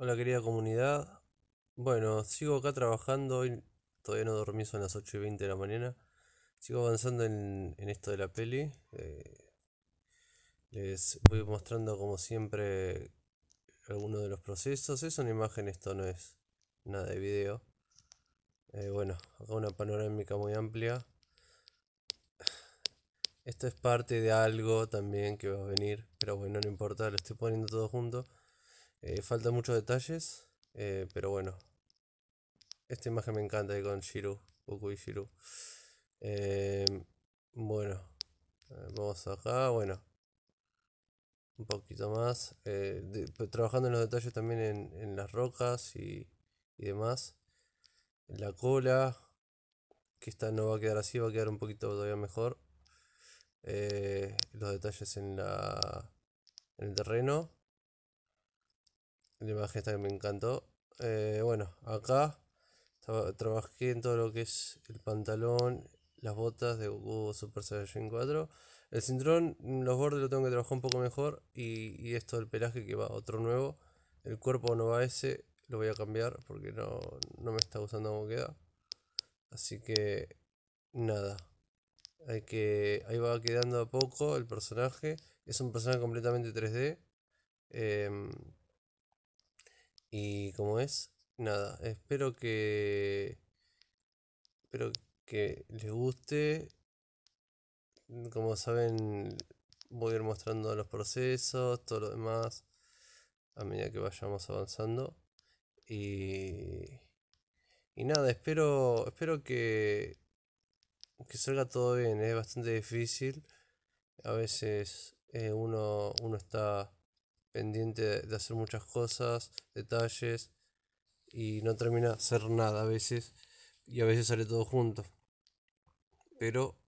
Hola querida comunidad. Bueno, sigo acá trabajando. Hoy todavía no dormí, son las 8 y 20 de la mañana. Sigo avanzando en, esto de la peli. Eh, les voy mostrando como siempre algunos de los procesos. Es una imagen, esto no es nada de video. Eh, bueno, acá una panorámica muy amplia. Esto es parte de algo también que va a venir. Pero bueno, no importa, lo estoy poniendo todo junto falta eh, faltan muchos detalles, eh, pero bueno. Esta imagen me encanta ahí con Shiru, Goku y Shiru. Eh, bueno, vamos acá, bueno. Un poquito más. trabajando en los detalles también en, las rocas y, y demás. La cola, que esta no va a quedar así, va a quedar un poquito todavía mejor. los detalles en, la, en el terreno. La imagen esta que me encantó. Eh, bueno, acá trabajé en todo lo que es el pantalón, las botas de Goku Super Saiyan 4. El cinturón, mm, los bordes lo tengo que trabajar un poco mejor. Y, esto del pelaje que va otro nuevo. El cuerpo no va a ese, lo voy a cambiar porque no, no me está gustando como queda. Así que nada. Hay que, ahí va quedando a poco el personaje. Es un personaje completamente 3D. Y como es, nada, espero que... Espero que les guste. Como saben, voy a ir mostrando los procesos, todo lo demás, a medida que vayamos avanzando. Y, y nada, espero, espero que, que salga todo bien. Es bastante difícil. A veces eh, uno, uno está pendiente de hacer muchas cosas, detalles, y no termina de hacer nada a veces, y a veces sale todo junto. Pero,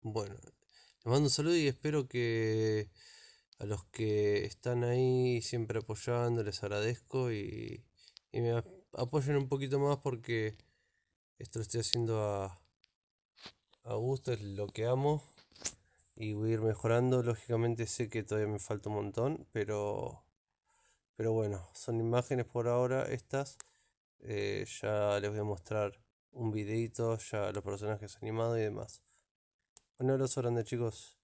bueno, les mando un saludo y espero que a los que están ahí siempre apoyando, les agradezco y, y me apoyen un poquito más porque esto lo estoy haciendo a, a gusto, es lo que amo y voy a ir mejorando. Lógicamente sé que todavía me falta un montón, pero, pero bueno, son imágenes por ahora estas. Eh, ya les voy a mostrar un videito, ya los personajes animados y demás. Un abrazo grande chicos.